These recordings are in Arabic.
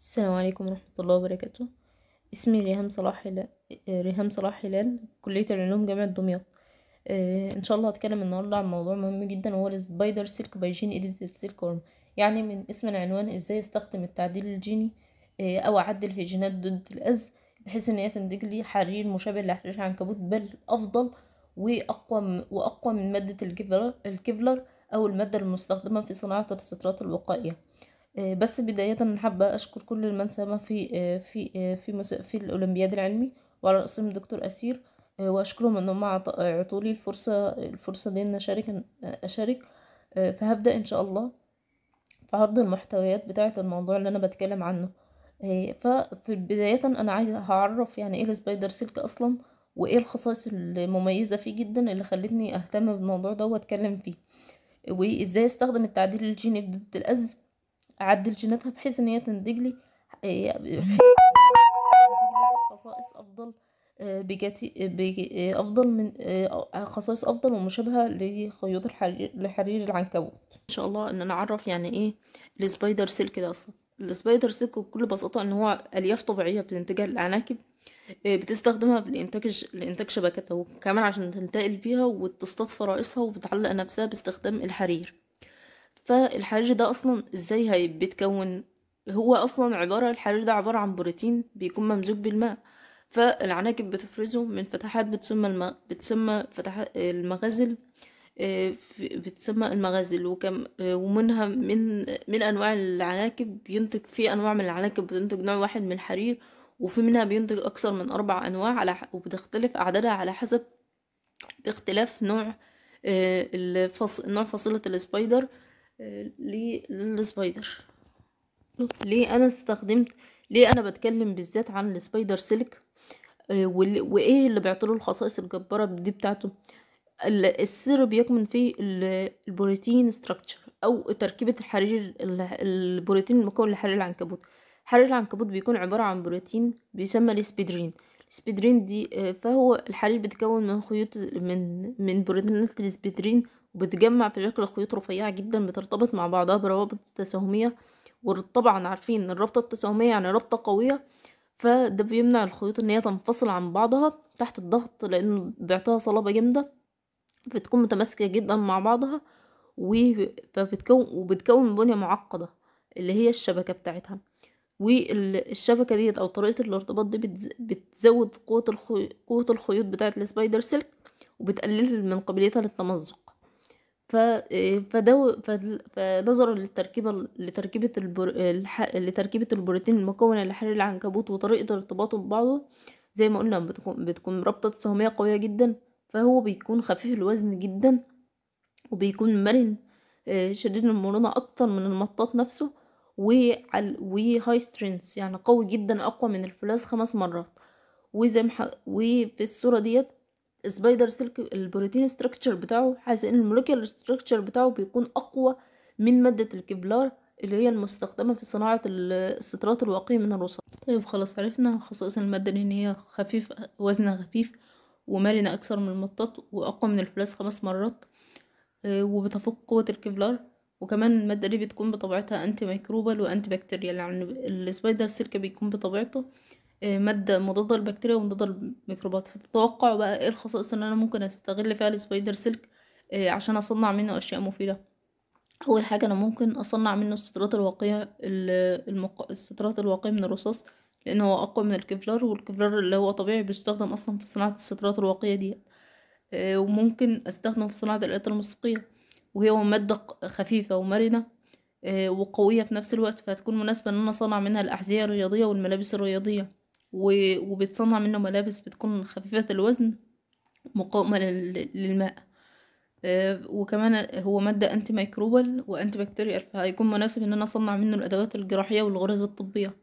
السلام عليكم ورحمة الله وبركاته اسمي ريهام صلاح هلال آه، ريهام صلاح هلال كلية العلوم جامعة دمياط آه، ان شاء الله هتكلم النهارده عن موضوع مهم جدا وهو السبايدر سيلك باي جين اديتد سيلك ورم يعني من اسم العنوان ازاي استخدم التعديل الجيني آه، او اعدل في جينات ضد الاذى بحيث ان هي تنتج لي حرير مشابه لحرير العنكبوت بل افضل واقوى واقوى من ماده الكبلر الكيفلر او الماده المستخدمه في صناعه السترات الوقائيه آه، بس بداية أنا حابة أشكر كل من ساهم في آه، في آه، في في الأولمبياد العلمي وعلى رأسهم دكتور أسير وأشكرهم أنهم عطوا لي الفرصة الفرصة دي أن أشارك أشارك فهبدأ إن شاء الله في عرض المحتويات بتاعة الموضوع اللي أنا بتكلم عنه ففي بداية أنا عايزة هعرف يعني إيه السبايدر سلك أصلا وإيه الخصائص المميزة فيه جدا اللي خلتني أهتم بالموضوع ده وأتكلم فيه وإزاي أستخدم التعديل الجيني ضد الأزم اعدل جيناتها بحيث ان هي تنتج لي خصائص آه، افضل آه، بجاتي آه، افضل من خصائص افضل ومشابهه لخيوط الحرير لحرير العنكبوت ان شاء الله ان انا اعرف يعني ايه السبايدر سلك ده اصلا السبايدر سلك بكل بساطه ان هو الياف طبيعيه بتنتجها العناكب بتستخدمها لانتاج لانتاج شبكتها وكمان عشان تنتقل بيها وتصطاد فرائصها وبتعلق نفسها باستخدام الحرير فالحرير ده أصلا إزاي هيتكون بيتكون هو أصلا عبارة الحرير ده عبارة عن بروتين بيكون ممزوج بالماء فالعناكب بتفرزه من فتحات بتسمى الماء بتسمى فتحات المغازل آه، بتسمى المغازل وكم ومنها من من انواع العناكب بينتج في انواع من العناكب بتنتج نوع واحد من الحرير وفي منها بينتج اكثر من اربع انواع على وبتختلف اعدادها على حسب اختلاف نوع آه، الفص... نوع فصيلة السبايدر آه، للسبايدر ليه انا استخدمت ليه انا بتكلم بالذات عن السبايدر سلك آه، وايه اللي بيعطيله الخصائص الجباره دي بتاعته السر بيكمن في البروتين ستراكشر او تركيبه الحرير البروتين المكون لحرير العنكبوت حرير العنكبوت بيكون عباره عن بروتين بيسمى الاسبيدرين الاسبيدرين دي آه، فهو الحرير بيتكون من خيوط من من بروتينات الاسبيدرين وبتجمع في شكل خيوط رفيعة جدا بترتبط مع بعضها بروابط تساهمية وطبعا عارفين ان الرابطة التساهمية يعني رابطة قوية فده بيمنع الخيوط ان هي تنفصل عن بعضها تحت الضغط لانه بيعطيها صلابة جامدة بتكون متماسكة جدا مع بعضها فبتكون وبتكون بنية معقدة اللي هي الشبكة بتاعتها والشبكة ديت أو طريقة الارتباط دي بتزود قوة الخيوط, قوة الخيوط بتاعة السبايدر سلك وبتقلل من قابليتها للتمزق ف... آه، فدو... فنظرا للتركيبة لتركيبة, البر... الح... لتركيبة البروتين المكونة لحرير العنكبوت وطريقة ارتباطه ببعضه زي ما قلنا بتكون, بتكون رابطة سهمية قوية جدا فهو بيكون خفيف الوزن جدا وبيكون مرن آه، شديد المرونة أكتر من المطاط نفسه وعل... وهاي سترينث يعني قوي جدا أقوى من الفلاس خمس مرات وزي ما وفي الصورة ديت السبايدر سلك البروتين ستراكشر بتاعه حاسس ان المولكيولر ستراكشر بتاعه بيكون اقوى من ماده الكبلار اللي هي المستخدمه في صناعه السترات الواقيه من الرصاص طيب خلاص عرفنا خصائص الماده ان هي خفيف وزنها خفيف ومرنه اكثر من المطاط واقوى من الفلاس خمس مرات آه، وبتفوق قوه الكبلار وكمان المادة دي بتكون بطبيعتها انتي ميكروبال وانتي بكتيريال يعني السبايدر سلك بيكون بطبيعته مادة مضادة للبكتيريا ومضادة للميكروبات فتتوقع بقى ايه الخصائص اللي انا ممكن استغل فيها السبايدر سلك آه، عشان اصنع منه اشياء مفيدة اول حاجة انا ممكن اصنع منه السترات الواقية المق... السترات الواقية من الرصاص لان هو اقوى من الكفلار والكفلار اللي هو طبيعي بيستخدم اصلا في صناعة السترات الواقية دي آه، وممكن استخدمه في صناعة الآلات الموسيقية وهي مادة خفيفة ومرنة آه، وقوية في نفس الوقت فهتكون مناسبة ان انا اصنع منها الاحذية الرياضية والملابس الرياضية وبيتصنع منه ملابس بتكون خفيفة الوزن مقاومة للماء آه، وكمان هو مادة انتي ميكروبال وانتي بكتيريال فهيكون مناسب ان انا اصنع منه الادوات الجراحية والغرز الطبية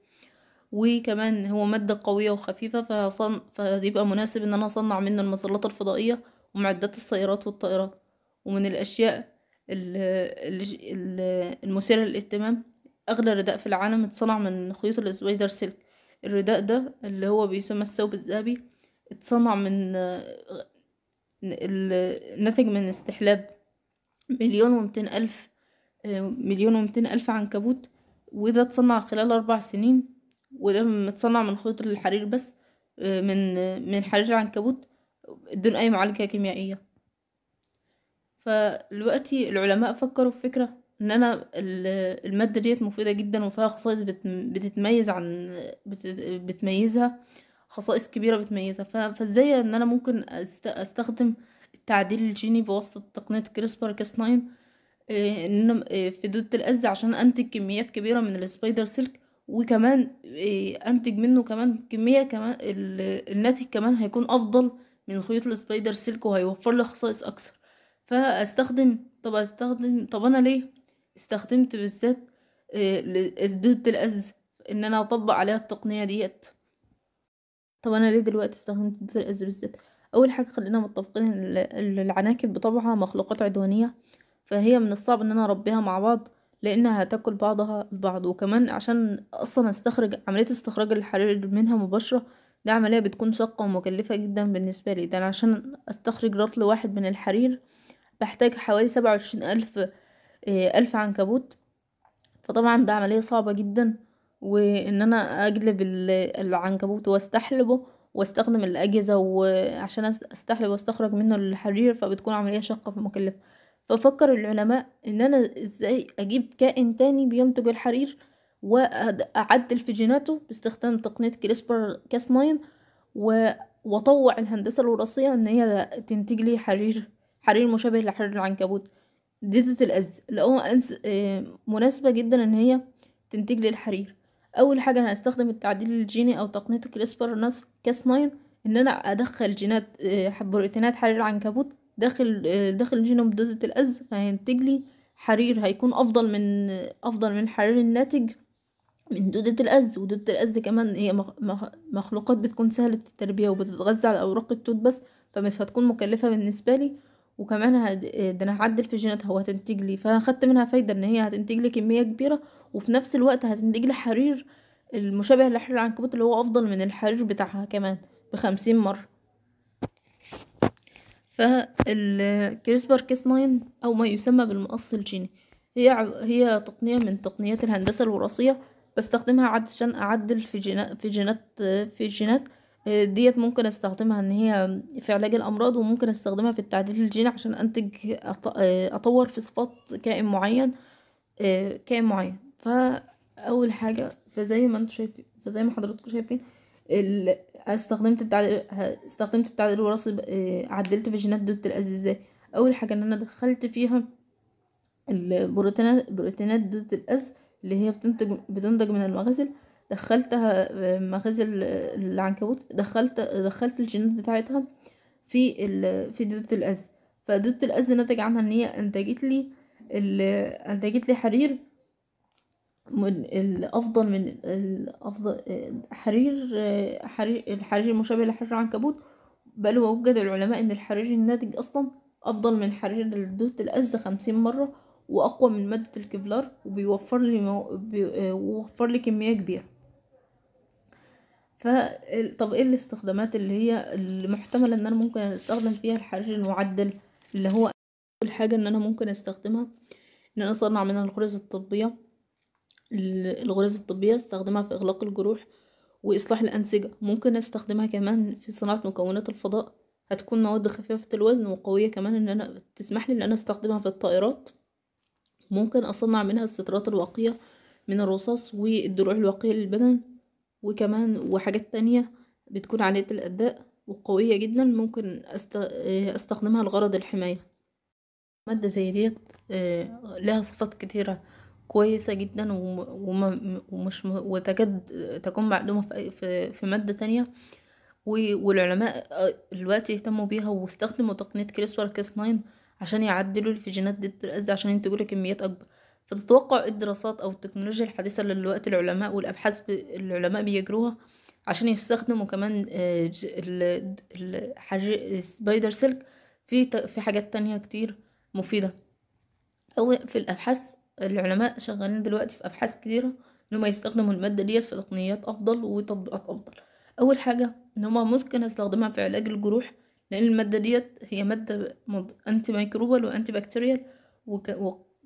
وكمان هو مادة قوية وخفيفة فهصن... فهيبقى مناسب ان انا اصنع منه المظلات الفضائية ومعدات السيارات والطائرات ومن الاشياء المثيرة للاهتمام اغلى رداء في العالم اتصنع من خيوط السبايدر سلك الرداء ده اللي هو بيسمى الثوب الذهبي اتصنع من الناتج من استحلاب مليون ومتين ألف مليون ومتين ألف عنكبوت وده اتصنع خلال أربع سنين وده متصنع من خيوط الحرير بس من من حرير العنكبوت بدون أي معالجة كيميائية فالوقتي العلماء فكروا في فكرة ان انا الماده ديت مفيده جدا وفيها خصائص بتتميز عن بتميزها خصائص كبيره بتميزها فازاي ان انا ممكن استخدم التعديل الجيني بواسطه تقنيه كريسبر كاس 9 آه، ان آه، في دوت الاز عشان انتج كميات كبيره من السبايدر سلك وكمان آه، انتج منه كمان كميه كمان الناتج كمان هيكون افضل من خيوط السبايدر سلك وهيوفر لي خصائص اكثر فاستخدم طب استخدم طب انا ليه استخدمت بالذات ضد آه، الاز ان انا اطبق عليها التقنية ديت طب انا ليه دلوقتي استخدمت ضد الاز بالذات اول حاجة خلينا متفقين ان العناكب بطبعها مخلوقات عدوانية فهي من الصعب ان انا اربيها مع بعض لانها هتاكل بعضها البعض وكمان عشان اصلا استخرج عملية استخراج الحرير منها مباشرة دي عملية بتكون شاقة ومكلفة جدا بالنسبة لي ده أنا عشان استخرج رطل واحد من الحرير بحتاج حوالي سبعة وعشرين ألف آه، ألف عنكبوت فطبعا ده عملية صعبة جدا وان انا اجلب العنكبوت واستحلبه واستخدم الاجهزة وعشان استحلب واستخرج منه الحرير فبتكون عملية شاقة ومكلفة ففكر العلماء ان انا ازاي اجيب كائن تاني بينتج الحرير واعدل في جيناته باستخدام تقنية كريسبر كاس 9 واطوع الهندسة الوراثية ان هي تنتج لي حرير حرير مشابه لحرير العنكبوت ديدة الأز هو أنس آه، مناسبة جدا إن هي تنتج لي الحرير أول حاجة أنا هستخدم التعديل الجيني أو تقنية كريسبر ناس كاس ناين إن أنا أدخل جينات آه، بروتينات حرير العنكبوت داخل آه، داخل جينوم ديدة الأز فهينتج لي حرير هيكون أفضل من أفضل من الحرير الناتج من دودة الأز ودودة الأز كمان هي مخلوقات بتكون سهلة التربية وبتتغذى على أوراق التوت بس فمش هتكون مكلفة بالنسبة لي وكمان هد... ده انا هعدل في جيناتها وهتنتج لي فانا خدت منها فايده ان هي هتنتج لي كميه كبيره وفي نفس الوقت هتنتج لي حرير المشابه لحرير العنكبوت اللي هو افضل من الحرير بتاعها كمان بخمسين مره فالكريسبر كيس 9 او ما يسمى بالمقص الجيني هي هي تقنيه من تقنيات الهندسه الوراثيه بستخدمها عشان اعدل في جينات في جينات في جينات ديت ممكن استخدمها ان هي في علاج الامراض وممكن استخدمها في التعديل الجيني عشان انتج اطور في صفات كائن معين آه، كائن معين فاول حاجه فزي ما انتم شايفين فزي ما حضراتكم شايفين استخدمت التعديل استخدمت التعديل الوراثي آه، عدلت في جينات دوت الاز ازاي اول حاجه ان انا دخلت فيها البروتينات بروتينات دوت الاز اللي هي بتنتج بتنتج من المغازل دخلتها مغازل العنكبوت دخلت دخلت الجينات بتاعتها في ال... في دودة الأز فدودة الأز نتج عنها ان هي انتجت لي ال... انتجت لي حرير من الافضل من الافضل حرير حرير الحرير المشابه لحرير العنكبوت بل ووجد العلماء ان الحرير الناتج اصلا افضل من حرير دودة الأز خمسين مرة واقوى من مادة الكبلار وبيوفر لي مو... بي... لي كمية كبيرة ف طب ايه الاستخدامات اللي هي المحتملة ان انا ممكن استخدم فيها الحرير المعدل اللي هو اول حاجة ان انا ممكن استخدمها ان انا اصنع منها الغرز الطبية الغرز الطبية استخدمها في اغلاق الجروح واصلاح الانسجة ممكن استخدمها كمان في صناعة مكونات الفضاء هتكون مواد خفيفة الوزن وقوية كمان ان انا تسمح لي ان انا استخدمها في الطائرات ممكن اصنع منها السترات الواقية من الرصاص والدروع الواقية للبدن وكمان وحاجات تانية بتكون عالية الأداء وقوية جدا ممكن أست... أستخدمها لغرض الحماية مادة زي ديت آه، لها صفات كتيرة كويسة جدا ومش وتجد تكون معلومة في, في مادة تانية والعلماء دلوقتي آه، اهتموا بيها واستخدموا تقنية كريسبر كاس 9 عشان يعدلوا الفيجينات ضد الأذى عشان ينتجوا كميات أكبر فتتوقع إيه الدراسات أو التكنولوجيا الحديثة اللي دلوقتي العلماء والأبحاث ب... العلماء بيجروها عشان يستخدموا كمان آه، السبايدر سلك في ت... في حاجات تانية كتير مفيدة أو في الأبحاث العلماء شغالين دلوقتي في أبحاث كتيرة إن هما يستخدموا المادة ديت في تقنيات أفضل وتطبيقات أفضل أول حاجة إن هما ممكن يستخدمها في علاج الجروح لأن المادة ديت هي مادة أنتي ميكروبال وأنتي بكتيريال وك...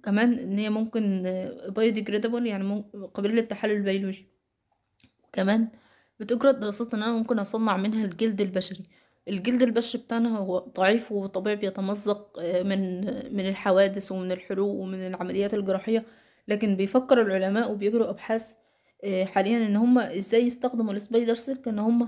كمان ان هي ممكن بايوديجريدابل يعني قابلة للتحلل البيولوجي وكمان بتجرى دراسات ان انا ممكن اصنع منها الجلد البشري الجلد البشري بتاعنا هو ضعيف وطبيعي بيتمزق آه، من من الحوادث ومن الحروق ومن العمليات الجراحية لكن بيفكر العلماء وبيجروا ابحاث آه، حاليا ان هم ازاي يستخدموا السبايدر سيلك ان هم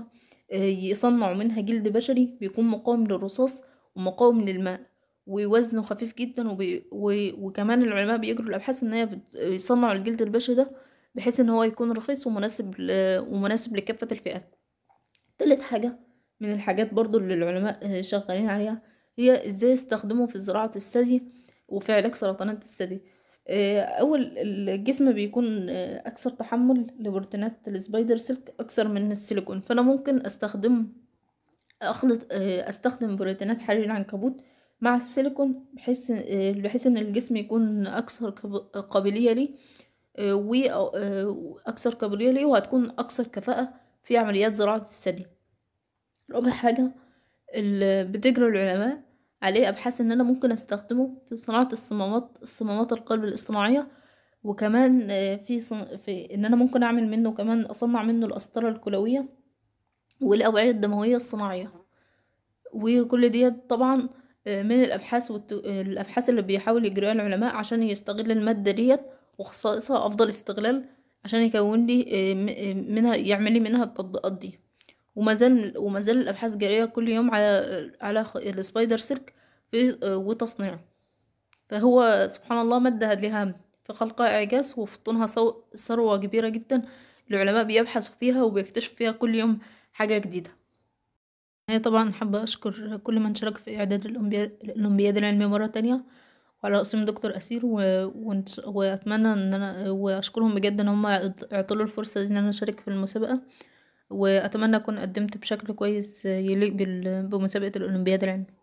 آه، يصنعوا منها جلد بشري بيكون مقاوم للرصاص ومقاوم للماء ووزنه خفيف جدا وبي... و... وكمان العلماء بيجروا الابحاث ان هي بيصنعوا الجلد البشري ده بحيث ان هو يكون رخيص ومناسب ل... ومناسب لكافه الفئات تالت حاجه من الحاجات برضو اللي العلماء شغالين عليها هي ازاي استخدمه في زراعه الثدي وفي علاج سرطانات الثدي آه، اول الجسم بيكون آه، اكثر تحمل لبروتينات السبايدر سلك اكثر من السيليكون فانا ممكن استخدم اخلط آه، استخدم بروتينات حرير العنكبوت مع السيليكون بحيث بحيث ان الجسم يكون اكثر قابليه ليه آه، واكثر آه، آه، قابليه ليه وهتكون اكثر كفاءه في عمليات زراعه الثدي رابع حاجه اللي بتجري العلماء عليه ابحاث ان انا ممكن استخدمه في صناعه الصمامات صمامات القلب الاصطناعيه وكمان في, صن... في ان انا ممكن اعمل منه كمان اصنع منه القسطره الكلويه والاوعيه الدمويه الصناعيه وكل ديت طبعا من الأبحاث والت... الأبحاث اللي بيحاول يجريها العلماء عشان يستغل المادة ديت وخصائصها أفضل استغلال عشان يكون لي آه، آه، منها يعمل لي منها التطبيقات دي ومازال ومازال الأبحاث جارية كل يوم على على السبايدر سيرك في آه، وتصنيعه فهو سبحان الله مادة لها في خلقها إعجاز وفي طنها ثروة كبيرة جدا العلماء بيبحثوا فيها وبيكتشفوا فيها كل يوم حاجة جديدة هي طبعا حابة أشكر كل من شارك في إعداد الأولمبيا- الأولمبياد العلمية مرة تانية، وعلى رأسهم دكتور أسير و ونش- وأتمنى إن أنا وأشكرهم بجد إن هما اعط- اعطولي الفرصة دي إن أنا أشارك في المسابقة، وأتمنى أكون قدمت بشكل كويس يليق بال- بمسابقة الأولمبياد العلمية.